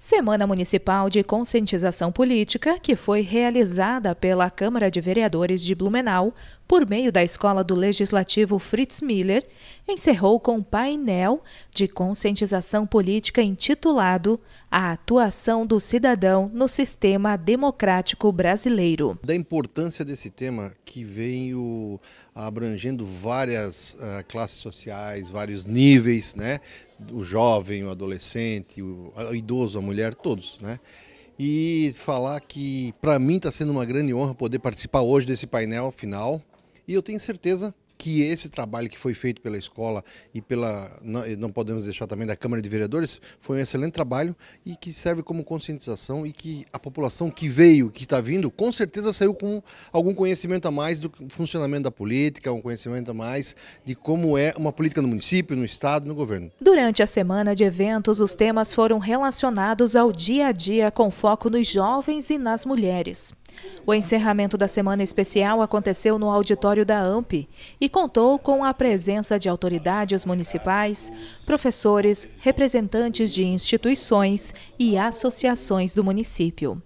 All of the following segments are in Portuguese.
Semana Municipal de Conscientização Política, que foi realizada pela Câmara de Vereadores de Blumenau, por meio da Escola do Legislativo Fritz Miller, encerrou com um painel de conscientização política intitulado A Atuação do Cidadão no Sistema Democrático Brasileiro. Da importância desse tema que veio abrangendo várias uh, classes sociais, vários níveis, né? O jovem, o adolescente, o idoso, a mulher, todos, né? e falar que para mim está sendo uma grande honra poder participar hoje desse painel final e eu tenho certeza que esse trabalho que foi feito pela escola e pela não, não, podemos deixar também da Câmara de Vereadores foi um excelente trabalho e que serve como conscientização e que a população que veio, que está vindo, com certeza saiu com algum conhecimento a mais do funcionamento da política, um conhecimento a mais de como é uma política no município, no estado, no governo. Durante a semana de eventos, os temas foram relacionados ao dia a dia com foco nos jovens e nas mulheres. O encerramento da semana especial aconteceu no auditório da AMP e contou com a presença de autoridades municipais, professores, representantes de instituições e associações do município.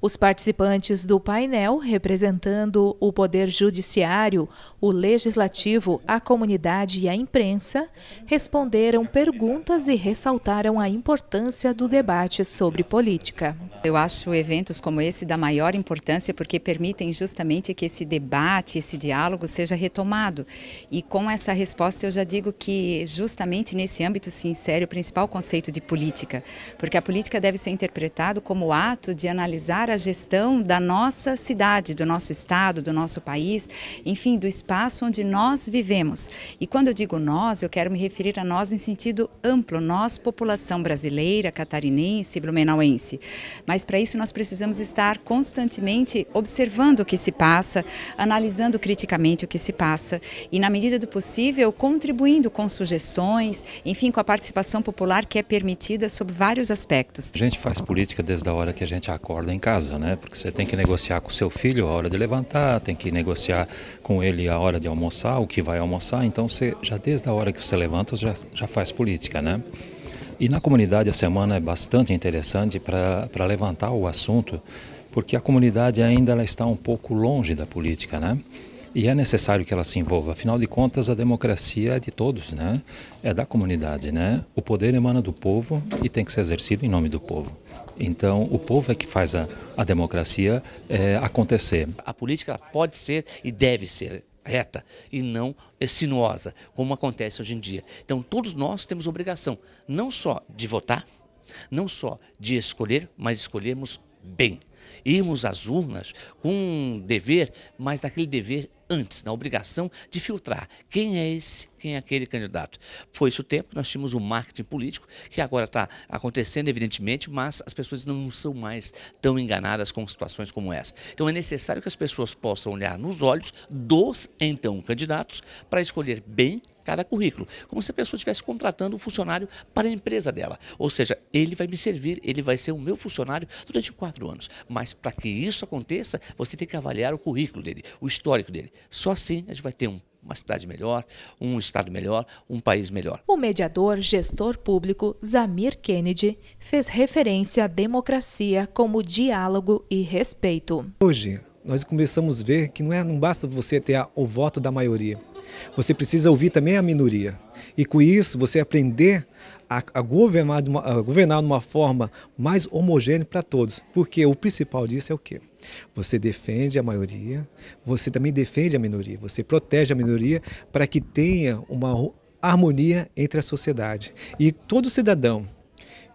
Os participantes do painel, representando o Poder Judiciário, o Legislativo, a comunidade e a imprensa responderam perguntas e ressaltaram a importância do debate sobre política. Eu acho eventos como esse da maior importância porque permitem justamente que esse debate, esse diálogo seja retomado. E com essa resposta eu já digo que justamente nesse âmbito se insere o principal conceito de política, porque a política deve ser interpretada como o ato de analisar a gestão da nossa cidade, do nosso estado, do nosso país, enfim, do espaço espaço onde nós vivemos. E quando eu digo nós, eu quero me referir a nós em sentido amplo, nós, população brasileira, catarinense, blumenauense. Mas para isso nós precisamos estar constantemente observando o que se passa, analisando criticamente o que se passa e, na medida do possível, contribuindo com sugestões, enfim, com a participação popular que é permitida sob vários aspectos. A gente faz política desde a hora que a gente acorda em casa, né? Porque você tem que negociar com seu filho a hora de levantar, tem que negociar com ele a hora de almoçar, o que vai almoçar, então você já desde a hora que você levanta já, já faz política, né? E na comunidade a semana é bastante interessante para levantar o assunto, porque a comunidade ainda ela está um pouco longe da política, né? E é necessário que ela se envolva. Afinal de contas, a democracia é de todos, né? É da comunidade, né? O poder emana do povo e tem que ser exercido em nome do povo. Então, o povo é que faz a, a democracia é, acontecer. A política pode ser e deve ser reta e não eh, sinuosa, como acontece hoje em dia. Então, todos nós temos obrigação não só de votar, não só de escolher, mas escolhermos bem. Irmos às urnas com um dever, mas daquele dever antes, na obrigação de filtrar quem é esse, quem é aquele candidato. Foi isso o tempo que nós tínhamos o marketing político, que agora está acontecendo, evidentemente, mas as pessoas não são mais tão enganadas com situações como essa. Então é necessário que as pessoas possam olhar nos olhos dos então candidatos para escolher bem cada currículo. Como se a pessoa estivesse contratando um funcionário para a empresa dela. Ou seja, ele vai me servir, ele vai ser o meu funcionário durante quatro anos. Mas para que isso aconteça, você tem que avaliar o currículo dele, o histórico dele. Só assim a gente vai ter um uma cidade melhor, um estado melhor, um país melhor. O mediador gestor público Zamir Kennedy fez referência à democracia como diálogo e respeito. Hoje, nós começamos a ver que não, é, não basta você ter o voto da maioria. Você precisa ouvir também a minoria. E com isso, você aprender a, a governar, de uma, a governar de uma forma mais homogênea para todos. Porque o principal disso é o quê? Você defende a maioria, você também defende a minoria, você protege a minoria para que tenha uma harmonia entre a sociedade. E todo cidadão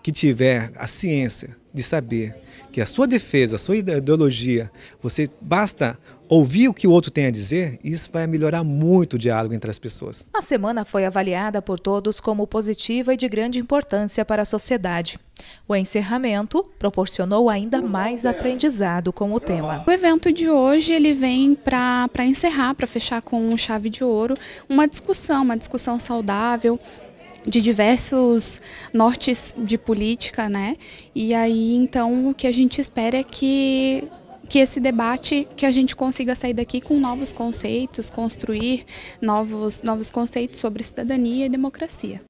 que tiver a ciência de saber que a sua defesa, a sua ideologia, você basta ouvir o que o outro tem a dizer, isso vai melhorar muito o diálogo entre as pessoas. A semana foi avaliada por todos como positiva e de grande importância para a sociedade. O encerramento proporcionou ainda mais aprendizado com o tema. O evento de hoje ele vem para encerrar, para fechar com chave de ouro, uma discussão, uma discussão saudável, de diversos nortes de política, né? E aí, então, o que a gente espera é que que esse debate, que a gente consiga sair daqui com novos conceitos, construir novos, novos conceitos sobre cidadania e democracia.